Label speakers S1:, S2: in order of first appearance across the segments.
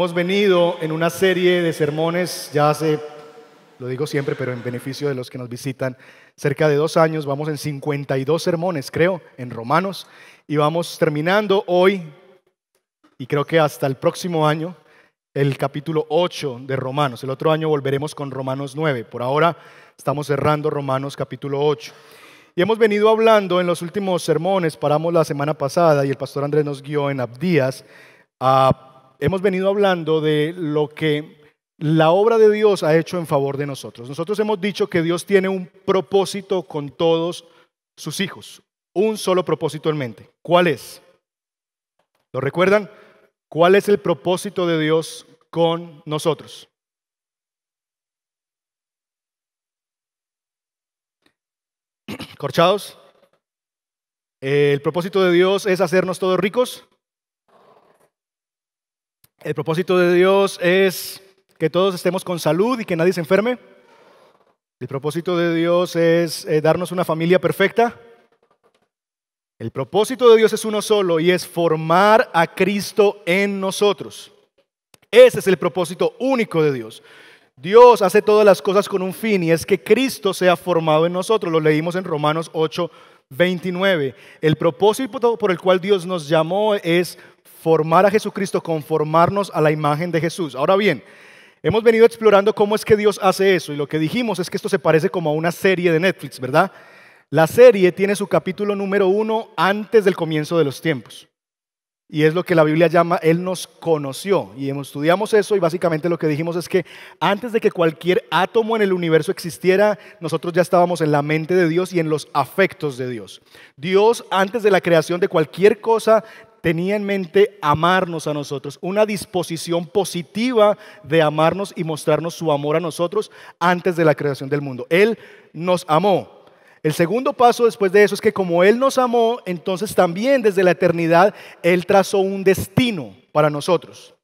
S1: Hemos venido en una serie de sermones, ya hace, lo digo siempre, pero en beneficio de los que nos visitan, cerca de dos años, vamos en 52 sermones, creo, en Romanos, y vamos terminando hoy, y creo que hasta el próximo año, el capítulo 8 de Romanos. El otro año volveremos con Romanos 9. Por ahora estamos cerrando Romanos capítulo 8. Y hemos venido hablando en los últimos sermones, paramos la semana pasada y el pastor Andrés nos guió en Abdías a hemos venido hablando de lo que la obra de Dios ha hecho en favor de nosotros. Nosotros hemos dicho que Dios tiene un propósito con todos sus hijos, un solo propósito en mente. ¿Cuál es? ¿Lo recuerdan? ¿Cuál es el propósito de Dios con nosotros? ¿Corchados? ¿El propósito de Dios es hacernos todos ricos? El propósito de Dios es que todos estemos con salud y que nadie se enferme. El propósito de Dios es eh, darnos una familia perfecta. El propósito de Dios es uno solo y es formar a Cristo en nosotros. Ese es el propósito único de Dios. Dios hace todas las cosas con un fin y es que Cristo sea formado en nosotros. Lo leímos en Romanos 8, 29. El propósito por el cual Dios nos llamó es formar a Jesucristo, conformarnos a la imagen de Jesús. Ahora bien, hemos venido explorando cómo es que Dios hace eso y lo que dijimos es que esto se parece como a una serie de Netflix, ¿verdad? La serie tiene su capítulo número uno antes del comienzo de los tiempos. Y es lo que la Biblia llama Él nos conoció. Y estudiamos eso y básicamente lo que dijimos es que antes de que cualquier átomo en el universo existiera, nosotros ya estábamos en la mente de Dios y en los afectos de Dios. Dios antes de la creación de cualquier cosa tenía en mente amarnos a nosotros, una disposición positiva de amarnos y mostrarnos su amor a nosotros antes de la creación del mundo. Él nos amó. El segundo paso después de eso es que como Él nos amó, entonces también desde la eternidad Él trazó un destino para nosotros.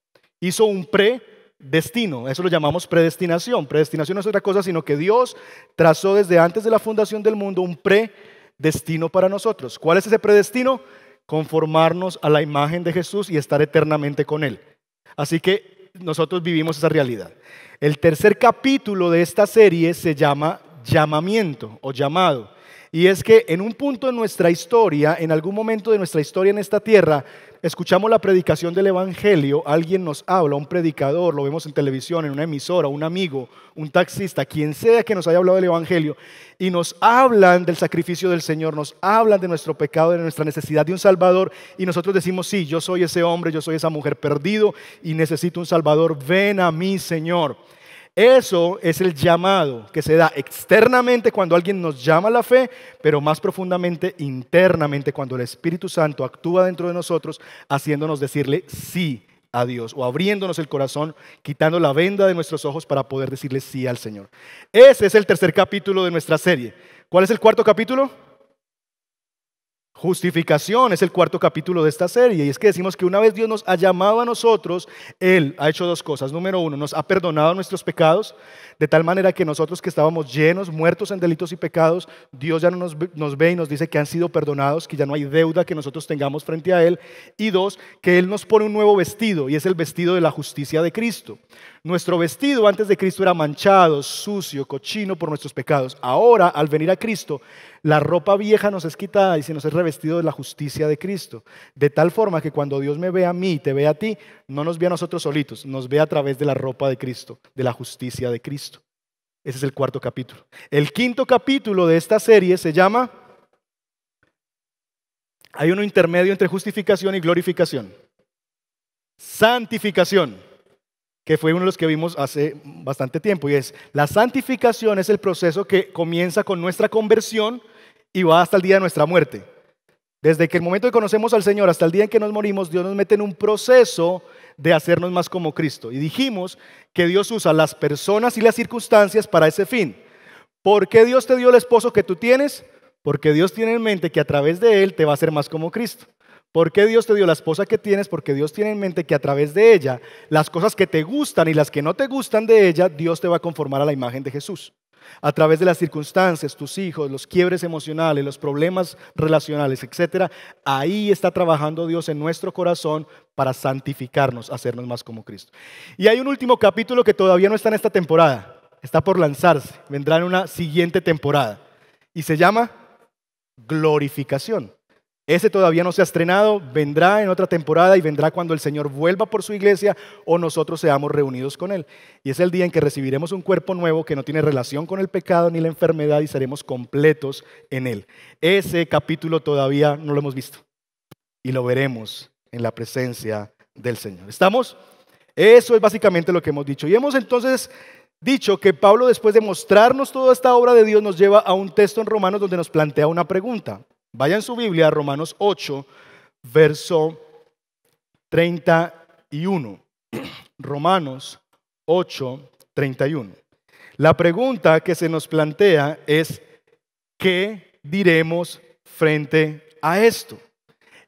S1: Hizo un predestino, eso lo llamamos predestinación. Predestinación no es otra cosa, sino que Dios trazó desde antes de la fundación del mundo un predestino para nosotros. ¿Cuál es ese predestino? conformarnos a la imagen de Jesús y estar eternamente con Él. Así que nosotros vivimos esa realidad. El tercer capítulo de esta serie se llama llamamiento o llamado. Y es que en un punto de nuestra historia, en algún momento de nuestra historia en esta tierra, escuchamos la predicación del Evangelio, alguien nos habla, un predicador, lo vemos en televisión, en una emisora, un amigo, un taxista, quien sea que nos haya hablado del Evangelio, y nos hablan del sacrificio del Señor, nos hablan de nuestro pecado, de nuestra necesidad de un Salvador, y nosotros decimos, sí, yo soy ese hombre, yo soy esa mujer perdido y necesito un Salvador, ven a mí, Señor. Eso es el llamado que se da externamente cuando alguien nos llama a la fe, pero más profundamente internamente cuando el Espíritu Santo actúa dentro de nosotros haciéndonos decirle sí a Dios o abriéndonos el corazón, quitando la venda de nuestros ojos para poder decirle sí al Señor. Ese es el tercer capítulo de nuestra serie. ¿Cuál es el cuarto capítulo? Justificación es el cuarto capítulo de esta serie y es que decimos que una vez Dios nos ha llamado a nosotros, Él ha hecho dos cosas. Número uno, nos ha perdonado nuestros pecados, de tal manera que nosotros que estábamos llenos, muertos en delitos y pecados, Dios ya nos, nos ve y nos dice que han sido perdonados, que ya no hay deuda que nosotros tengamos frente a Él. Y dos, que Él nos pone un nuevo vestido y es el vestido de la justicia de Cristo. Nuestro vestido antes de Cristo era manchado, sucio, cochino por nuestros pecados. Ahora, al venir a Cristo, la ropa vieja nos es quitada y se nos es revestido de la justicia de Cristo. De tal forma que cuando Dios me ve a mí y te ve a ti, no nos ve a nosotros solitos, nos ve a través de la ropa de Cristo, de la justicia de Cristo. Ese es el cuarto capítulo. El quinto capítulo de esta serie se llama... Hay uno intermedio entre justificación y glorificación. Santificación, que fue uno de los que vimos hace bastante tiempo, y es, la santificación es el proceso que comienza con nuestra conversión y va hasta el día de nuestra muerte. Desde que el momento que conocemos al Señor hasta el día en que nos morimos, Dios nos mete en un proceso de hacernos más como Cristo. Y dijimos que Dios usa las personas y las circunstancias para ese fin. ¿Por qué Dios te dio el esposo que tú tienes? Porque Dios tiene en mente que a través de él te va a hacer más como Cristo. ¿Por qué Dios te dio la esposa que tienes? Porque Dios tiene en mente que a través de ella, las cosas que te gustan y las que no te gustan de ella, Dios te va a conformar a la imagen de Jesús a través de las circunstancias, tus hijos, los quiebres emocionales, los problemas relacionales, etcétera, ahí está trabajando Dios en nuestro corazón para santificarnos, hacernos más como Cristo. Y hay un último capítulo que todavía no está en esta temporada, está por lanzarse, vendrá en una siguiente temporada y se llama glorificación. Ese todavía no se ha estrenado, vendrá en otra temporada y vendrá cuando el Señor vuelva por su iglesia o nosotros seamos reunidos con Él. Y es el día en que recibiremos un cuerpo nuevo que no tiene relación con el pecado ni la enfermedad y seremos completos en Él. Ese capítulo todavía no lo hemos visto y lo veremos en la presencia del Señor. ¿Estamos? Eso es básicamente lo que hemos dicho. Y hemos entonces dicho que Pablo, después de mostrarnos toda esta obra de Dios, nos lleva a un texto en Romanos donde nos plantea una pregunta. Vayan su Biblia a Romanos 8, verso 31. Romanos 8, 31. La pregunta que se nos plantea es, ¿qué diremos frente a esto?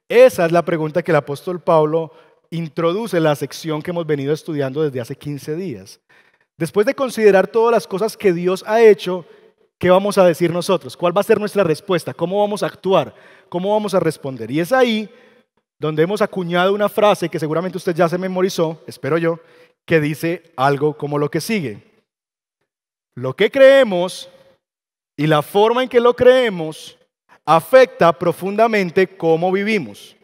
S1: Esa es la pregunta que el apóstol Pablo introduce en la sección que hemos venido estudiando desde hace 15 días. Después de considerar todas las cosas que Dios ha hecho, ¿qué vamos a decir nosotros? ¿Cuál va a ser nuestra respuesta? ¿Cómo vamos a actuar? ¿Cómo vamos a responder? Y es ahí donde hemos acuñado una frase que seguramente usted ya se memorizó, espero yo, que dice algo como lo que sigue. Lo que creemos y la forma en que lo creemos afecta profundamente cómo vivimos.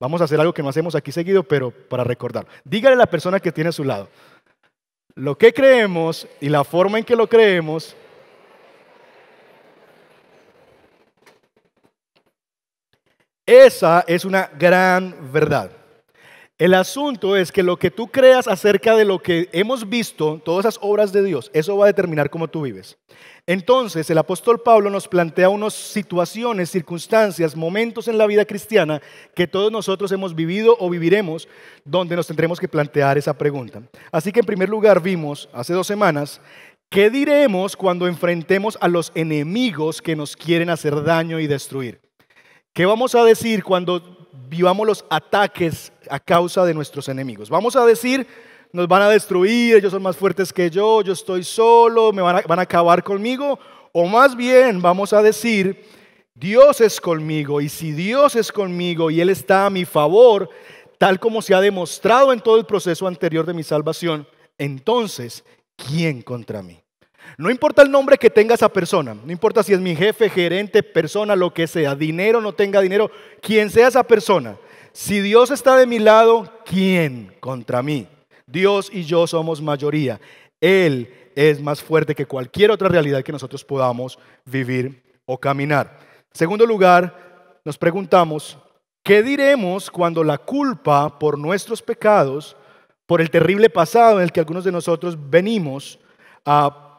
S1: Vamos a hacer algo que no hacemos aquí seguido, pero para recordar. Dígale a la persona que tiene a su lado. Lo que creemos y la forma en que lo creemos Esa es una gran verdad. El asunto es que lo que tú creas acerca de lo que hemos visto, todas esas obras de Dios, eso va a determinar cómo tú vives. Entonces, el apóstol Pablo nos plantea unas situaciones, circunstancias, momentos en la vida cristiana que todos nosotros hemos vivido o viviremos, donde nos tendremos que plantear esa pregunta. Así que en primer lugar vimos hace dos semanas, ¿qué diremos cuando enfrentemos a los enemigos que nos quieren hacer daño y destruir? ¿Qué vamos a decir cuando vivamos los ataques a causa de nuestros enemigos? Vamos a decir, nos van a destruir, ellos son más fuertes que yo, yo estoy solo, me van a, van a acabar conmigo. O más bien vamos a decir, Dios es conmigo y si Dios es conmigo y Él está a mi favor, tal como se ha demostrado en todo el proceso anterior de mi salvación, entonces, ¿quién contra mí? No importa el nombre que tenga esa persona, no importa si es mi jefe, gerente, persona, lo que sea, dinero, no tenga dinero, quien sea esa persona, si Dios está de mi lado, ¿quién contra mí? Dios y yo somos mayoría. Él es más fuerte que cualquier otra realidad que nosotros podamos vivir o caminar. segundo lugar, nos preguntamos, ¿qué diremos cuando la culpa por nuestros pecados, por el terrible pasado en el que algunos de nosotros venimos, a ah,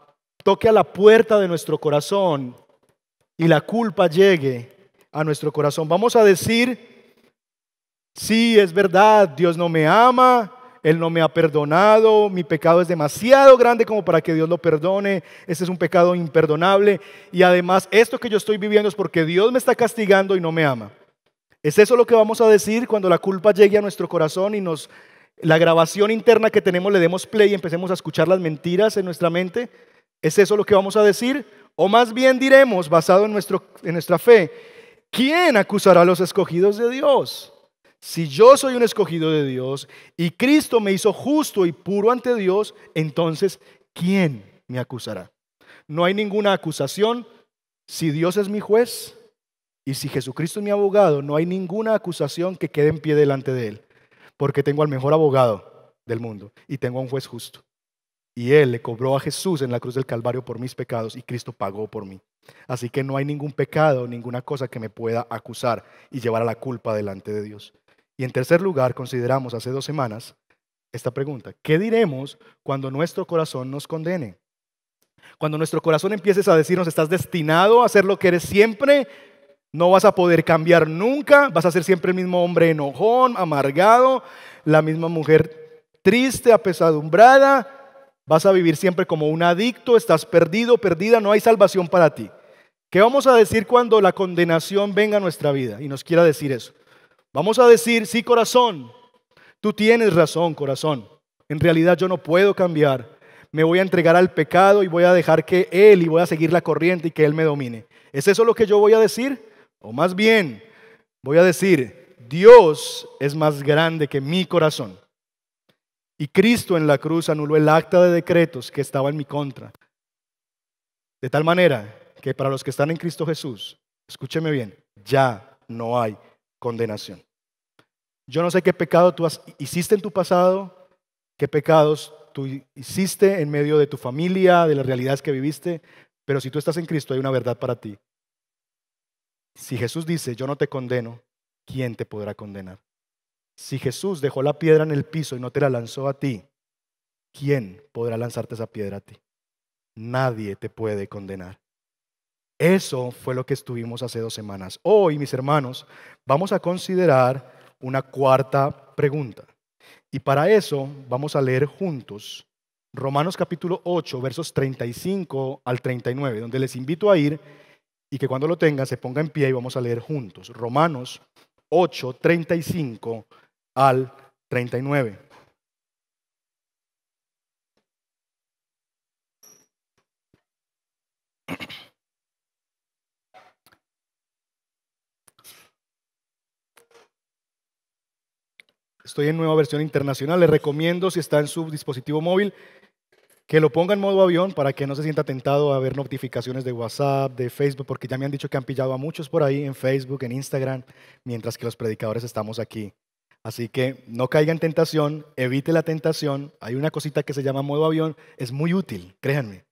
S1: toque a la puerta de nuestro corazón y la culpa llegue a nuestro corazón. Vamos a decir, sí, es verdad, Dios no me ama, Él no me ha perdonado, mi pecado es demasiado grande como para que Dios lo perdone, ese es un pecado imperdonable y además esto que yo estoy viviendo es porque Dios me está castigando y no me ama. ¿Es eso lo que vamos a decir cuando la culpa llegue a nuestro corazón y nos la grabación interna que tenemos le demos play y empecemos a escuchar las mentiras en nuestra mente? ¿Es eso lo que vamos a decir? O más bien diremos, basado en, nuestro, en nuestra fe, ¿quién acusará a los escogidos de Dios? Si yo soy un escogido de Dios y Cristo me hizo justo y puro ante Dios, entonces, ¿quién me acusará? No hay ninguna acusación. Si Dios es mi juez y si Jesucristo es mi abogado, no hay ninguna acusación que quede en pie delante de Él, porque tengo al mejor abogado del mundo y tengo a un juez justo. Y Él le cobró a Jesús en la cruz del Calvario por mis pecados y Cristo pagó por mí. Así que no hay ningún pecado, ninguna cosa que me pueda acusar y llevar a la culpa delante de Dios. Y en tercer lugar, consideramos hace dos semanas esta pregunta. ¿Qué diremos cuando nuestro corazón nos condene? Cuando nuestro corazón empieces a decirnos, estás destinado a ser lo que eres siempre, no vas a poder cambiar nunca, vas a ser siempre el mismo hombre enojón, amargado, la misma mujer triste, apesadumbrada, Vas a vivir siempre como un adicto, estás perdido, perdida, no hay salvación para ti. ¿Qué vamos a decir cuando la condenación venga a nuestra vida y nos quiera decir eso? Vamos a decir, sí corazón, tú tienes razón corazón, en realidad yo no puedo cambiar, me voy a entregar al pecado y voy a dejar que Él y voy a seguir la corriente y que Él me domine. ¿Es eso lo que yo voy a decir? O más bien, voy a decir, Dios es más grande que mi corazón. Y Cristo en la cruz anuló el acta de decretos que estaba en mi contra. De tal manera que para los que están en Cristo Jesús, escúcheme bien, ya no hay condenación. Yo no sé qué pecado tú hiciste en tu pasado, qué pecados tú hiciste en medio de tu familia, de las realidades que viviste, pero si tú estás en Cristo hay una verdad para ti. Si Jesús dice, yo no te condeno, ¿quién te podrá condenar? Si Jesús dejó la piedra en el piso y no te la lanzó a ti, ¿quién podrá lanzarte esa piedra a ti? Nadie te puede condenar. Eso fue lo que estuvimos hace dos semanas. Hoy, mis hermanos, vamos a considerar una cuarta pregunta. Y para eso vamos a leer juntos Romanos capítulo 8, versos 35 al 39, donde les invito a ir y que cuando lo tengan se ponga en pie y vamos a leer juntos. Romanos 8, 35 al 39. Estoy en nueva versión internacional. Les recomiendo, si está en su dispositivo móvil, que lo ponga en modo avión para que no se sienta tentado a ver notificaciones de WhatsApp, de Facebook, porque ya me han dicho que han pillado a muchos por ahí en Facebook, en Instagram, mientras que los predicadores estamos aquí Así que no caiga en tentación, evite la tentación. Hay una cosita que se llama modo avión, es muy útil, créanme,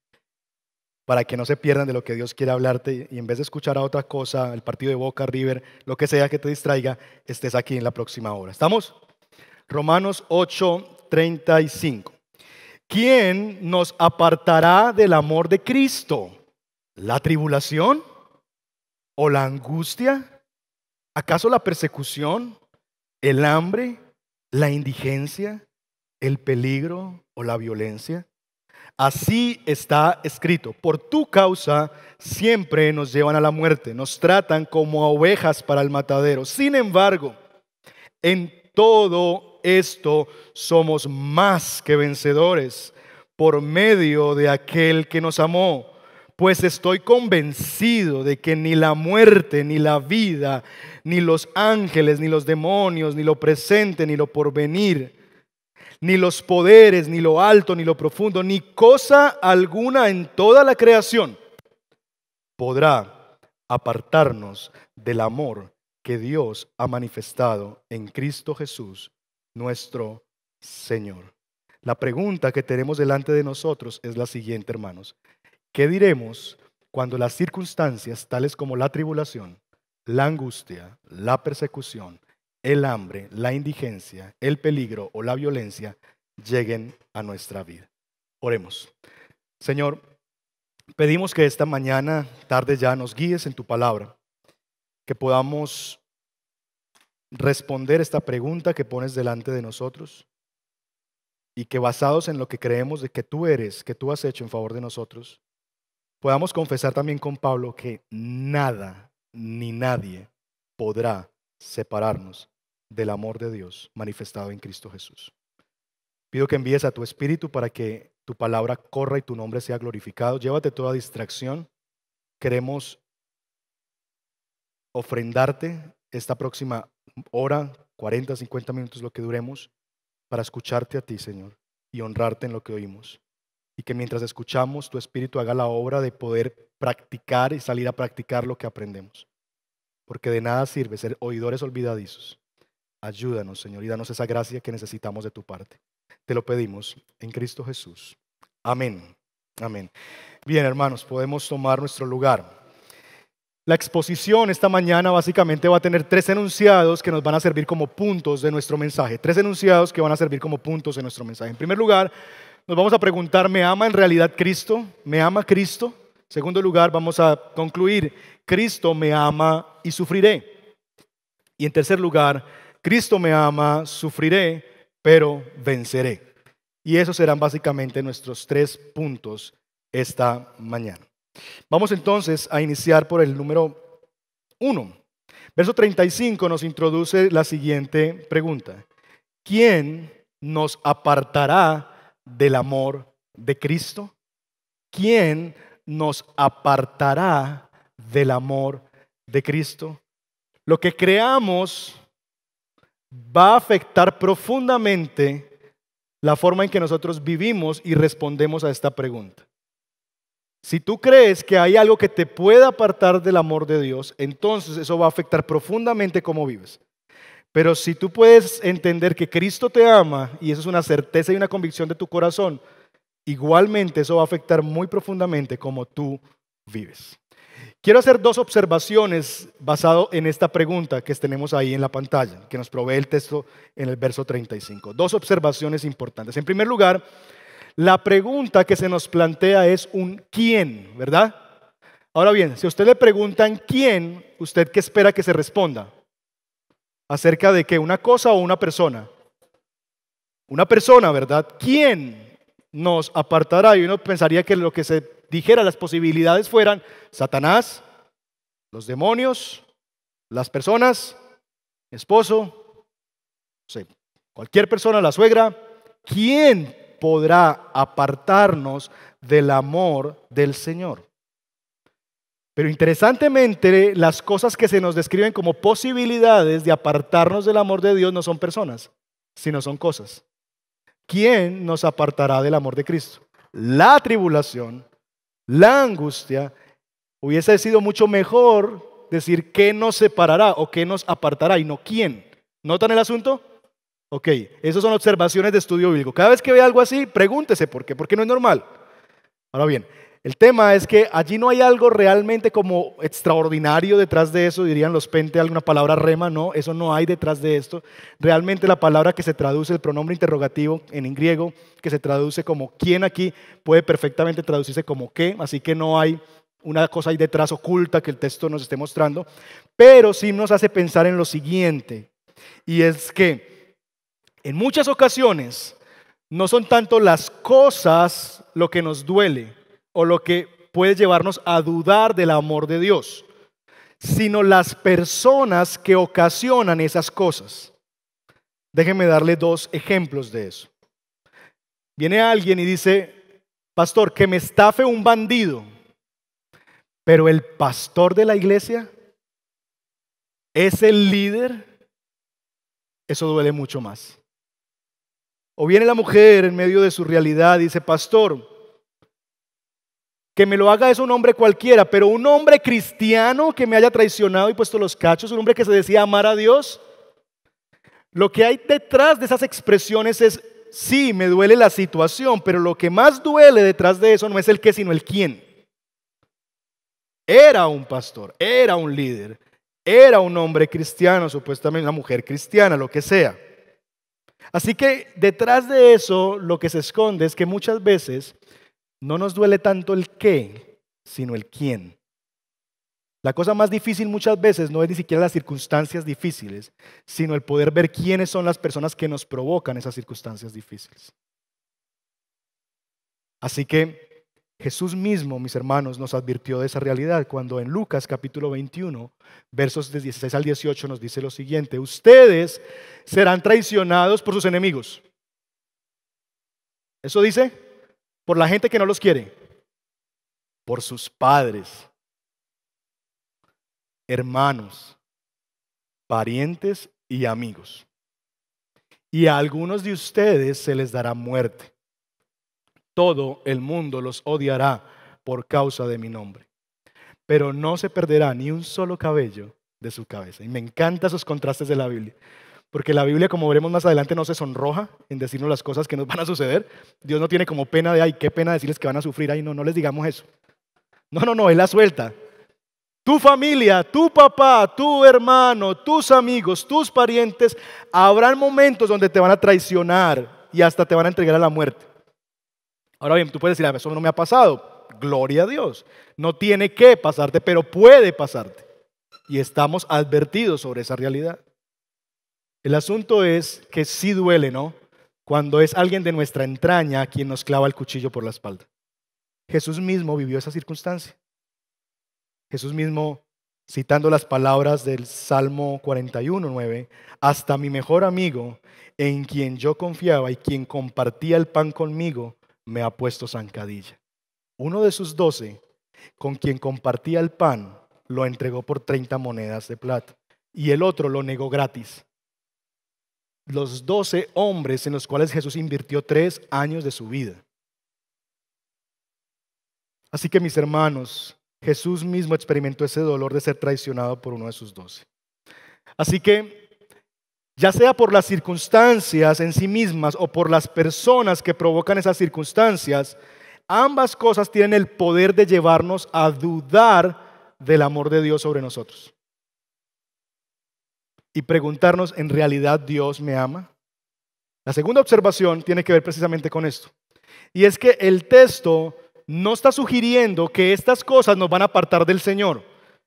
S1: para que no se pierdan de lo que Dios quiere hablarte y en vez de escuchar a otra cosa, el partido de Boca, River, lo que sea que te distraiga, estés aquí en la próxima hora. ¿Estamos? Romanos 8, 35. ¿Quién nos apartará del amor de Cristo? ¿La tribulación? ¿O la angustia? ¿Acaso la persecución? el hambre, la indigencia, el peligro o la violencia. Así está escrito, por tu causa siempre nos llevan a la muerte, nos tratan como a ovejas para el matadero. Sin embargo, en todo esto somos más que vencedores por medio de aquel que nos amó pues estoy convencido de que ni la muerte, ni la vida, ni los ángeles, ni los demonios, ni lo presente, ni lo porvenir, ni los poderes, ni lo alto, ni lo profundo, ni cosa alguna en toda la creación podrá apartarnos del amor que Dios ha manifestado en Cristo Jesús, nuestro Señor. La pregunta que tenemos delante de nosotros es la siguiente, hermanos. ¿Qué diremos cuando las circunstancias, tales como la tribulación, la angustia, la persecución, el hambre, la indigencia, el peligro o la violencia, lleguen a nuestra vida? Oremos. Señor, pedimos que esta mañana, tarde ya, nos guíes en tu palabra, que podamos responder esta pregunta que pones delante de nosotros y que basados en lo que creemos de que tú eres, que tú has hecho en favor de nosotros, podamos confesar también con Pablo que nada ni nadie podrá separarnos del amor de Dios manifestado en Cristo Jesús. Pido que envíes a tu espíritu para que tu palabra corra y tu nombre sea glorificado. Llévate toda distracción. Queremos ofrendarte esta próxima hora, 40, 50 minutos, lo que duremos, para escucharte a ti, Señor, y honrarte en lo que oímos y que mientras escuchamos tu Espíritu haga la obra de poder practicar y salir a practicar lo que aprendemos. Porque de nada sirve ser oidores olvidadizos. Ayúdanos, Señor, y danos esa gracia que necesitamos de tu parte. Te lo pedimos en Cristo Jesús. Amén. Amén. Bien, hermanos, podemos tomar nuestro lugar. La exposición esta mañana básicamente va a tener tres enunciados que nos van a servir como puntos de nuestro mensaje. Tres enunciados que van a servir como puntos de nuestro mensaje. En primer lugar, nos vamos a preguntar, ¿me ama en realidad Cristo? ¿Me ama Cristo? Segundo lugar, vamos a concluir, Cristo me ama y sufriré. Y en tercer lugar, Cristo me ama, sufriré, pero venceré. Y esos serán básicamente nuestros tres puntos esta mañana. Vamos entonces a iniciar por el número uno. Verso 35 nos introduce la siguiente pregunta. ¿Quién nos apartará del amor de Cristo? ¿Quién nos apartará del amor de Cristo? Lo que creamos va a afectar profundamente la forma en que nosotros vivimos y respondemos a esta pregunta. Si tú crees que hay algo que te pueda apartar del amor de Dios, entonces eso va a afectar profundamente cómo vives. Pero si tú puedes entender que Cristo te ama, y eso es una certeza y una convicción de tu corazón, igualmente eso va a afectar muy profundamente cómo tú vives. Quiero hacer dos observaciones basado en esta pregunta que tenemos ahí en la pantalla, que nos provee el texto en el verso 35. Dos observaciones importantes. En primer lugar, la pregunta que se nos plantea es un quién, ¿verdad? Ahora bien, si a usted le preguntan quién, ¿usted qué espera que se responda? acerca de que una cosa o una persona. Una persona, ¿verdad? ¿Quién nos apartará? Y uno pensaría que lo que se dijera, las posibilidades fueran Satanás, los demonios, las personas, esposo, cualquier persona, la suegra. ¿Quién podrá apartarnos del amor del Señor? Pero interesantemente, las cosas que se nos describen como posibilidades de apartarnos del amor de Dios no son personas, sino son cosas. ¿Quién nos apartará del amor de Cristo? La tribulación, la angustia. Hubiese sido mucho mejor decir qué nos separará o qué nos apartará y no quién. ¿Notan el asunto? Ok, esas son observaciones de estudio bíblico. Cada vez que ve algo así, pregúntese por qué, porque no es normal. Ahora bien, el tema es que allí no hay algo realmente como extraordinario detrás de eso, dirían los pente alguna palabra rema, no, eso no hay detrás de esto. Realmente la palabra que se traduce, el pronombre interrogativo en griego, que se traduce como quién aquí, puede perfectamente traducirse como qué, así que no hay una cosa ahí detrás oculta que el texto nos esté mostrando, pero sí nos hace pensar en lo siguiente, y es que en muchas ocasiones no son tanto las cosas lo que nos duele, o lo que puede llevarnos a dudar del amor de Dios, sino las personas que ocasionan esas cosas. Déjenme darle dos ejemplos de eso. Viene alguien y dice, pastor, que me estafe un bandido, pero el pastor de la iglesia es el líder, eso duele mucho más. O viene la mujer en medio de su realidad y dice, pastor, que me lo haga es un hombre cualquiera, pero un hombre cristiano que me haya traicionado y puesto los cachos, un hombre que se decía amar a Dios. Lo que hay detrás de esas expresiones es, sí, me duele la situación, pero lo que más duele detrás de eso no es el qué, sino el quién. Era un pastor, era un líder, era un hombre cristiano, supuestamente una mujer cristiana, lo que sea. Así que detrás de eso lo que se esconde es que muchas veces no nos duele tanto el qué, sino el quién. La cosa más difícil muchas veces no es ni siquiera las circunstancias difíciles, sino el poder ver quiénes son las personas que nos provocan esas circunstancias difíciles. Así que Jesús mismo, mis hermanos, nos advirtió de esa realidad cuando en Lucas capítulo 21, versos de 16 al 18 nos dice lo siguiente, ustedes serán traicionados por sus enemigos. ¿Eso dice? por la gente que no los quiere, por sus padres, hermanos, parientes y amigos. Y a algunos de ustedes se les dará muerte. Todo el mundo los odiará por causa de mi nombre. Pero no se perderá ni un solo cabello de su cabeza. Y me encantan esos contrastes de la Biblia. Porque la Biblia, como veremos más adelante, no se sonroja en decirnos las cosas que nos van a suceder. Dios no tiene como pena de, ay, qué pena decirles que van a sufrir, ahí no, no les digamos eso. No, no, no, es la suelta. Tu familia, tu papá, tu hermano, tus amigos, tus parientes, habrán momentos donde te van a traicionar y hasta te van a entregar a la muerte. Ahora bien, tú puedes decir, a ah, eso no me ha pasado. Gloria a Dios. No tiene que pasarte, pero puede pasarte. Y estamos advertidos sobre esa realidad. El asunto es que sí duele, ¿no? Cuando es alguien de nuestra entraña quien nos clava el cuchillo por la espalda. Jesús mismo vivió esa circunstancia. Jesús mismo, citando las palabras del Salmo 41.9, hasta mi mejor amigo, en quien yo confiaba y quien compartía el pan conmigo, me ha puesto zancadilla. Uno de sus doce, con quien compartía el pan, lo entregó por 30 monedas de plata y el otro lo negó gratis los doce hombres en los cuales Jesús invirtió tres años de su vida. Así que mis hermanos, Jesús mismo experimentó ese dolor de ser traicionado por uno de sus doce. Así que, ya sea por las circunstancias en sí mismas o por las personas que provocan esas circunstancias, ambas cosas tienen el poder de llevarnos a dudar del amor de Dios sobre nosotros y preguntarnos, ¿en realidad Dios me ama? La segunda observación tiene que ver precisamente con esto. Y es que el texto no está sugiriendo que estas cosas nos van a apartar del Señor.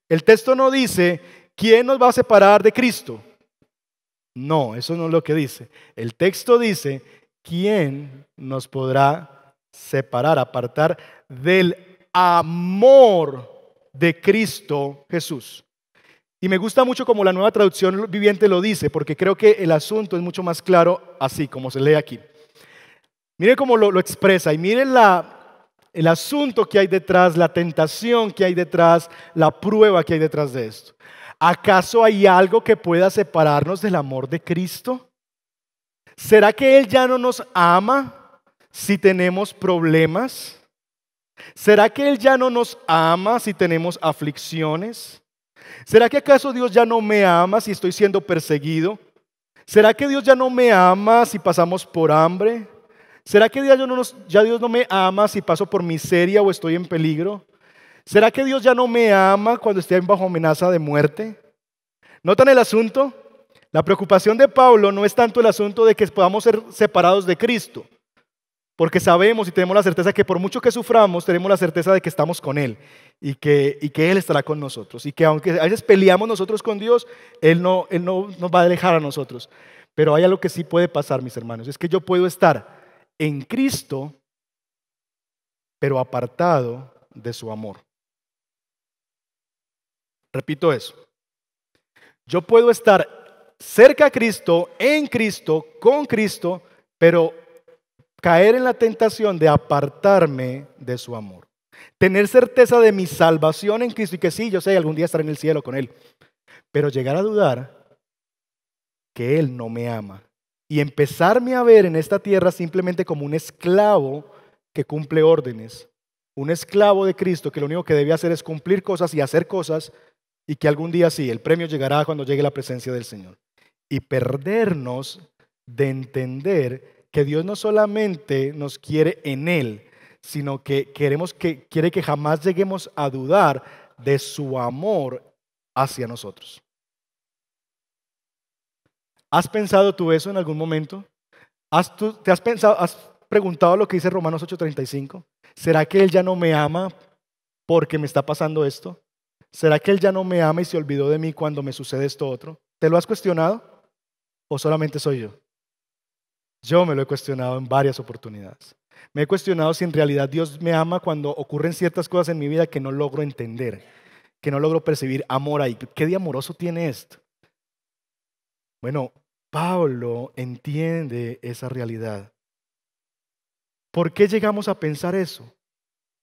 S1: El texto no dice, ¿quién nos va a separar de Cristo? No, eso no es lo que dice. El texto dice, ¿quién nos podrá separar, apartar del amor de Cristo Jesús? Y me gusta mucho como la nueva traducción viviente lo dice, porque creo que el asunto es mucho más claro así, como se lee aquí. Miren cómo lo, expresa y miren la, el asunto que hay detrás, la tentación que hay detrás, la prueba que hay detrás de esto. ¿Acaso hay algo que pueda separarnos del amor de Cristo? ¿Será que Él ya no nos ama si tenemos problemas? ¿Será que Él ya no nos ama si tenemos aflicciones? ¿Será que acaso Dios ya no me ama si estoy siendo perseguido? ¿Será que Dios ya no me ama si pasamos por hambre? ¿Será que ya Dios no me ama si paso por miseria o estoy en peligro? ¿Será que Dios ya no me ama cuando estoy bajo amenaza de muerte? ¿Notan el asunto? La preocupación de Pablo no es tanto el asunto de que podamos ser separados de Cristo. Porque sabemos y tenemos la certeza que por mucho que suframos, tenemos la certeza de que estamos con Él y que, y que Él estará con nosotros. Y que aunque a veces peleamos nosotros con Dios, Él no, nos va a dejar a nosotros. Pero hay algo que sí puede pasar, mis hermanos. Es que yo puedo estar en Cristo, pero apartado de su amor. Repito eso. Yo puedo estar cerca a Cristo, en Cristo, con Cristo, pero caer en la tentación de apartarme de su amor. Tener certeza de mi salvación en Cristo y que sí, yo sé, algún día estaré en el cielo con Él. Pero llegar a dudar que Él no me ama y empezarme a ver en esta tierra simplemente como un esclavo que cumple órdenes, un esclavo de Cristo que lo único que debe hacer es cumplir cosas y hacer cosas y que algún día sí, el premio llegará cuando llegue la presencia del Señor. Y perdernos de entender que Dios no solamente nos quiere en Él, sino que, queremos que quiere que jamás lleguemos a dudar de su amor hacia nosotros. ¿Has pensado tú eso en algún momento? ¿Has ¿Te has pensado, has preguntado lo que dice Romanos 8:35? ¿Será que Él ya no me ama porque me está pasando esto? ¿Será que Él ya no me ama y se olvidó de mí cuando me sucede esto otro? ¿Te lo has cuestionado? ¿O solamente soy yo? Yo me lo he cuestionado en varias oportunidades. Me he cuestionado si en realidad Dios me ama cuando ocurren ciertas cosas en mi vida que no logro entender, que no logro percibir amor ahí. ¿Qué de amoroso tiene esto? Bueno, Pablo entiende esa realidad. ¿Por qué llegamos a pensar eso?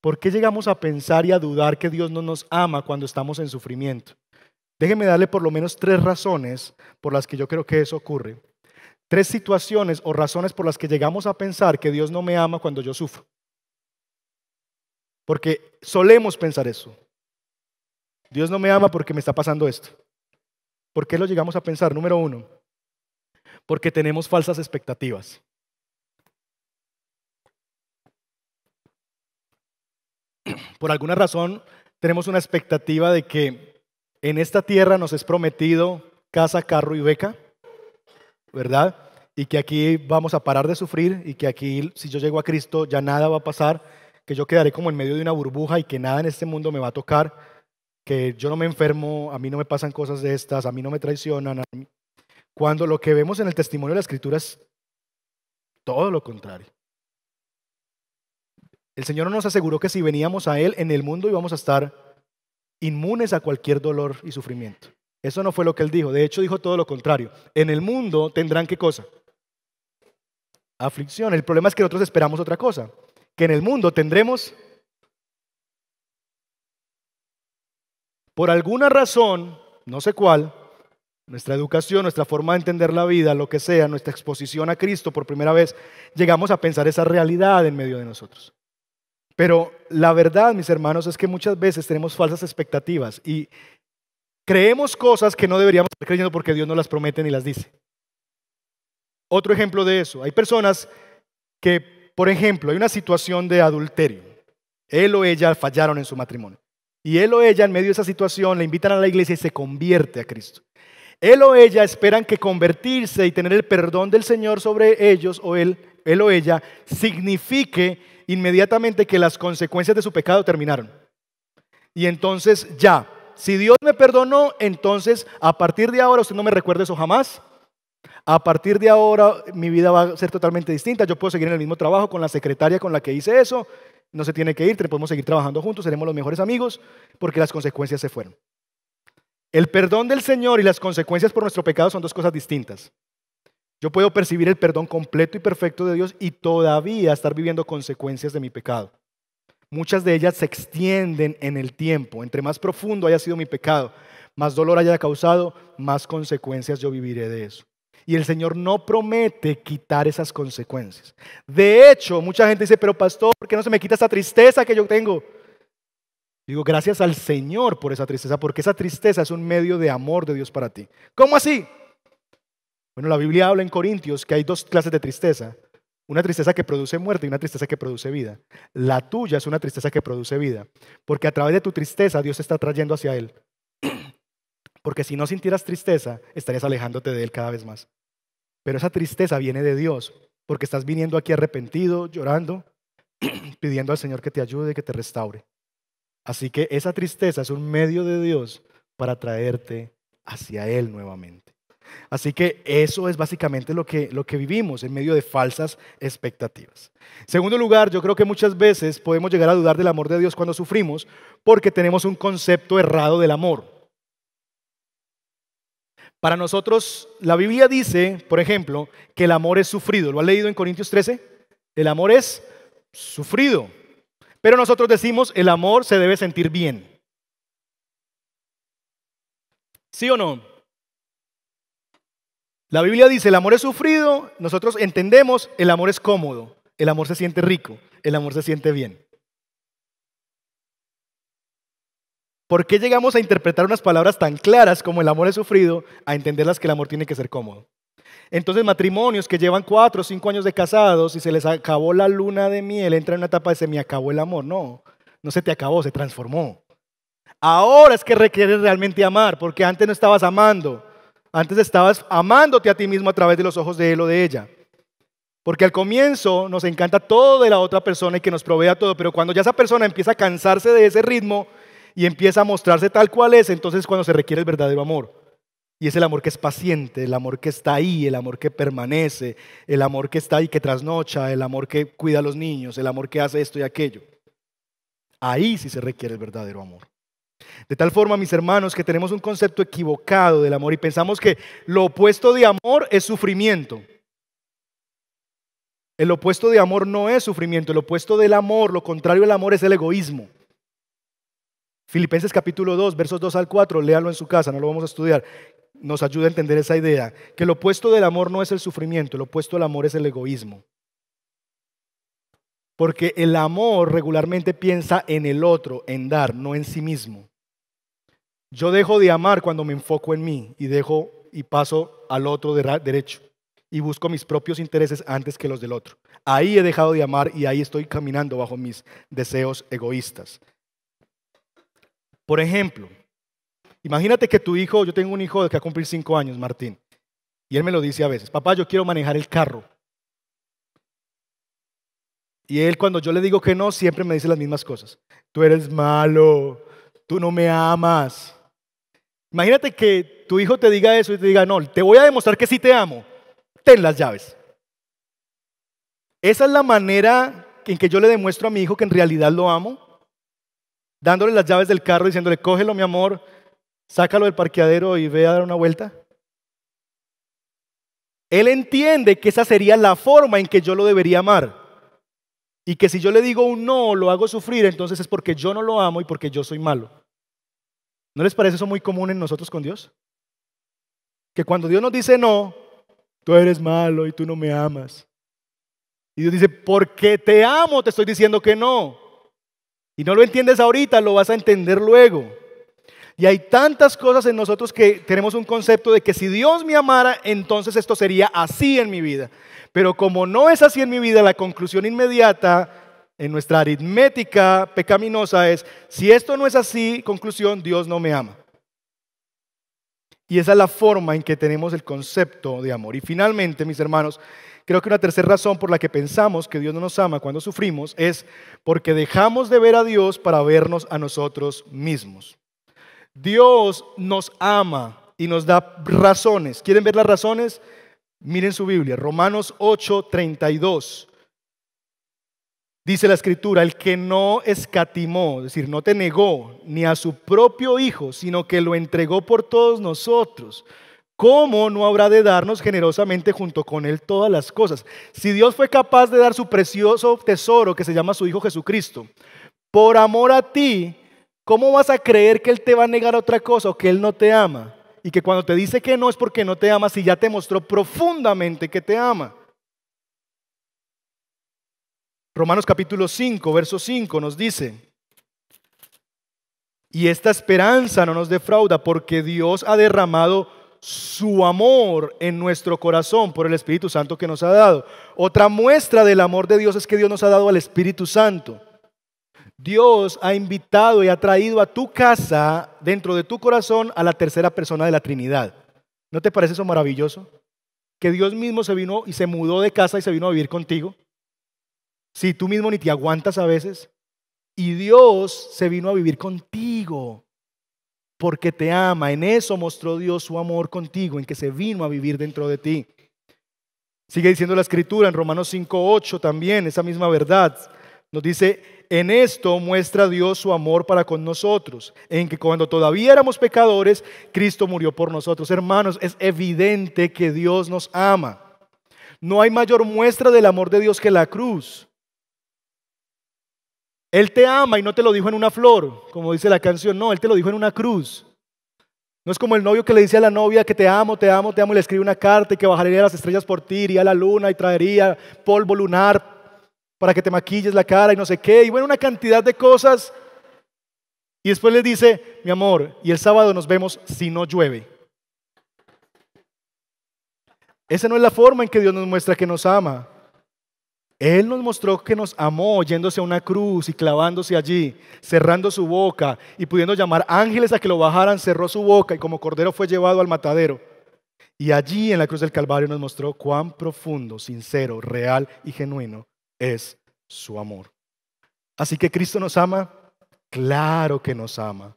S1: ¿Por qué llegamos a pensar y a dudar que Dios no nos ama cuando estamos en sufrimiento? Déjenme darle por lo menos tres razones por las que yo creo que eso ocurre. Tres situaciones o razones por las que llegamos a pensar que Dios no me ama cuando yo sufro. Porque solemos pensar eso. Dios no me ama porque me está pasando esto. ¿Por qué lo llegamos a pensar? Número uno, porque tenemos falsas expectativas. Por alguna razón tenemos una expectativa de que en esta tierra nos es prometido casa, carro y beca ¿verdad? Y que aquí vamos a parar de sufrir y que aquí, si yo llego a Cristo, ya nada va a pasar, que yo quedaré como en medio de una burbuja y que nada en este mundo me va a tocar, que yo no me enfermo, a mí no me pasan cosas de estas, a mí no me traicionan. Cuando lo que vemos en el testimonio de la Escritura es todo lo contrario. El Señor nos aseguró que si veníamos a Él en el mundo íbamos a estar inmunes a cualquier dolor y sufrimiento. Eso no fue lo que él dijo. De hecho, dijo todo lo contrario. En el mundo tendrán qué cosa? Aflicción. El problema es que nosotros esperamos otra cosa. Que en el mundo tendremos... Por alguna razón, no sé cuál, nuestra educación, nuestra forma de entender la vida, lo que sea, nuestra exposición a Cristo por primera vez, llegamos a pensar esa realidad en medio de nosotros. Pero la verdad, mis hermanos, es que muchas veces tenemos falsas expectativas y, Creemos cosas que no deberíamos estar creyendo porque Dios no las promete ni las dice. Otro ejemplo de eso. Hay personas que, por ejemplo, hay una situación de adulterio. Él o ella fallaron en su matrimonio. Y él o ella en medio de esa situación le invitan a la iglesia y se convierte a Cristo. Él o ella esperan que convertirse y tener el perdón del Señor sobre ellos o él, él o ella signifique inmediatamente que las consecuencias de su pecado terminaron. Y entonces ya, si Dios me perdonó, entonces a partir de ahora usted no me recuerde eso jamás. A partir de ahora mi vida va a ser totalmente distinta. Yo puedo seguir en el mismo trabajo con la secretaria con la que hice eso. No se tiene que ir, podemos seguir trabajando juntos, seremos los mejores amigos, porque las consecuencias se fueron. El perdón del Señor y las consecuencias por nuestro pecado son dos cosas distintas. Yo puedo percibir el perdón completo y perfecto de Dios y todavía estar viviendo consecuencias de mi pecado. Muchas de ellas se extienden en el tiempo. Entre más profundo haya sido mi pecado, más dolor haya causado, más consecuencias yo viviré de eso. Y el Señor no promete quitar esas consecuencias. De hecho, mucha gente dice, pero pastor, ¿por qué no se me quita esa tristeza que yo tengo? Digo, gracias al Señor por esa tristeza, porque esa tristeza es un medio de amor de Dios para ti. ¿Cómo así? Bueno, la Biblia habla en Corintios que hay dos clases de tristeza. Una tristeza que produce muerte y una tristeza que produce vida. La tuya es una tristeza que produce vida, porque a través de tu tristeza Dios te está trayendo hacia Él. Porque si no sintieras tristeza, estarías alejándote de Él cada vez más. Pero esa tristeza viene de Dios, porque estás viniendo aquí arrepentido, llorando, pidiendo al Señor que te ayude, y que te restaure. Así que esa tristeza es un medio de Dios para traerte hacia Él nuevamente. Así que eso es básicamente lo que, lo que vivimos en medio de falsas expectativas. segundo lugar, yo creo que muchas veces podemos llegar a dudar del amor de Dios cuando sufrimos porque tenemos un concepto errado del amor. Para nosotros, la Biblia dice, por ejemplo, que el amor es sufrido. ¿Lo han leído en Corintios 13? El amor es sufrido. Pero nosotros decimos, el amor se debe sentir bien. ¿Sí o no? La Biblia dice, el amor es sufrido, nosotros entendemos, el amor es cómodo, el amor se siente rico, el amor se siente bien. ¿Por qué llegamos a interpretar unas palabras tan claras como el amor es sufrido a entenderlas que el amor tiene que ser cómodo? Entonces matrimonios que llevan cuatro o cinco años de casados y se les acabó la luna de miel, entra en una etapa de se me acabó el amor. No, no se te acabó, se transformó. Ahora es que requieres realmente amar, porque antes no estabas amando. Antes estabas amándote a ti mismo a través de los ojos de él o de ella. Porque al comienzo nos encanta todo de la otra persona y que nos provea todo, pero cuando ya esa persona empieza a cansarse de ese ritmo y empieza a mostrarse tal cual es, entonces es cuando se requiere el verdadero amor. Y es el amor que es paciente, el amor que está ahí, el amor que permanece, el amor que está ahí, que trasnocha, el amor que cuida a los niños, el amor que hace esto y aquello. Ahí sí se requiere el verdadero amor. De tal forma, mis hermanos, que tenemos un concepto equivocado del amor y pensamos que lo opuesto de amor es sufrimiento. El opuesto de amor no es sufrimiento, el opuesto del amor, lo contrario del amor es el egoísmo. Filipenses capítulo 2, versos 2 al 4, léalo en su casa, no lo vamos a estudiar. Nos ayuda a entender esa idea, que el opuesto del amor no es el sufrimiento, el opuesto del amor es el egoísmo. Porque el amor regularmente piensa en el otro, en dar, no en sí mismo. Yo dejo de amar cuando me enfoco en mí y dejo y paso al otro derecho y busco mis propios intereses antes que los del otro. Ahí he dejado de amar y ahí estoy caminando bajo mis deseos egoístas. Por ejemplo, imagínate que tu hijo, yo tengo un hijo que ha a cumplir cinco años, Martín, y él me lo dice a veces, papá, yo quiero manejar el carro. Y él cuando yo le digo que no, siempre me dice las mismas cosas. Tú eres malo, tú no me amas. Imagínate que tu hijo te diga eso y te diga, no, te voy a demostrar que sí te amo. Ten las llaves. Esa es la manera en que yo le demuestro a mi hijo que en realidad lo amo. Dándole las llaves del carro, diciéndole, cógelo mi amor, sácalo del parqueadero y ve a dar una vuelta. Él entiende que esa sería la forma en que yo lo debería amar. Y que si yo le digo un no, lo hago sufrir, entonces es porque yo no lo amo y porque yo soy malo. ¿No les parece eso muy común en nosotros con Dios? Que cuando Dios nos dice no, tú eres malo y tú no me amas. Y Dios dice, porque te amo, te estoy diciendo que no. Y no lo entiendes ahorita, lo vas a entender luego. Y hay tantas cosas en nosotros que tenemos un concepto de que si Dios me amara, entonces esto sería así en mi vida. Pero como no es así en mi vida, la conclusión inmediata en nuestra aritmética pecaminosa es, si esto no es así, conclusión, Dios no me ama. Y esa es la forma en que tenemos el concepto de amor. Y finalmente, mis hermanos, creo que una tercera razón por la que pensamos que Dios no nos ama cuando sufrimos es porque dejamos de ver a Dios para vernos a nosotros mismos. Dios nos ama y nos da razones. ¿Quieren ver las razones? Miren su Biblia, Romanos 8, 32. Dice la escritura, el que no escatimó, es decir, no te negó ni a su propio Hijo, sino que lo entregó por todos nosotros, ¿cómo no habrá de darnos generosamente junto con Él todas las cosas? Si Dios fue capaz de dar su precioso tesoro que se llama su Hijo Jesucristo, por amor a ti, ¿cómo vas a creer que Él te va a negar otra cosa o que Él no te ama? Y que cuando te dice que no es porque no te ama, si ya te mostró profundamente que te ama. Romanos capítulo 5, verso 5 nos dice, y esta esperanza no nos defrauda porque Dios ha derramado su amor en nuestro corazón por el Espíritu Santo que nos ha dado. Otra muestra del amor de Dios es que Dios nos ha dado al Espíritu Santo. Dios ha invitado y ha traído a tu casa, dentro de tu corazón, a la tercera persona de la Trinidad. ¿No te parece eso maravilloso? Que Dios mismo se vino y se mudó de casa y se vino a vivir contigo. Si tú mismo ni te aguantas a veces. Y Dios se vino a vivir contigo porque te ama. En eso mostró Dios su amor contigo, en que se vino a vivir dentro de ti. Sigue diciendo la escritura en Romanos 5, 8 también, esa misma verdad. Nos dice, en esto muestra Dios su amor para con nosotros, en que cuando todavía éramos pecadores, Cristo murió por nosotros. Hermanos, es evidente que Dios nos ama. No hay mayor muestra del amor de Dios que la cruz. Él te ama y no te lo dijo en una flor, como dice la canción, no, Él te lo dijo en una cruz. No es como el novio que le dice a la novia que te amo, te amo, te amo y le escribe una carta y que bajaría las estrellas por ti, iría a la luna y traería polvo lunar para que te maquilles la cara y no sé qué. Y bueno, una cantidad de cosas. Y después le dice, mi amor, y el sábado nos vemos si no llueve. Esa no es la forma en que Dios nos muestra que nos ama. Él nos mostró que nos amó yéndose a una cruz y clavándose allí, cerrando su boca y pudiendo llamar ángeles a que lo bajaran, cerró su boca y como cordero fue llevado al matadero. Y allí en la cruz del Calvario nos mostró cuán profundo, sincero, real y genuino es su amor. Así que Cristo nos ama, claro que nos ama,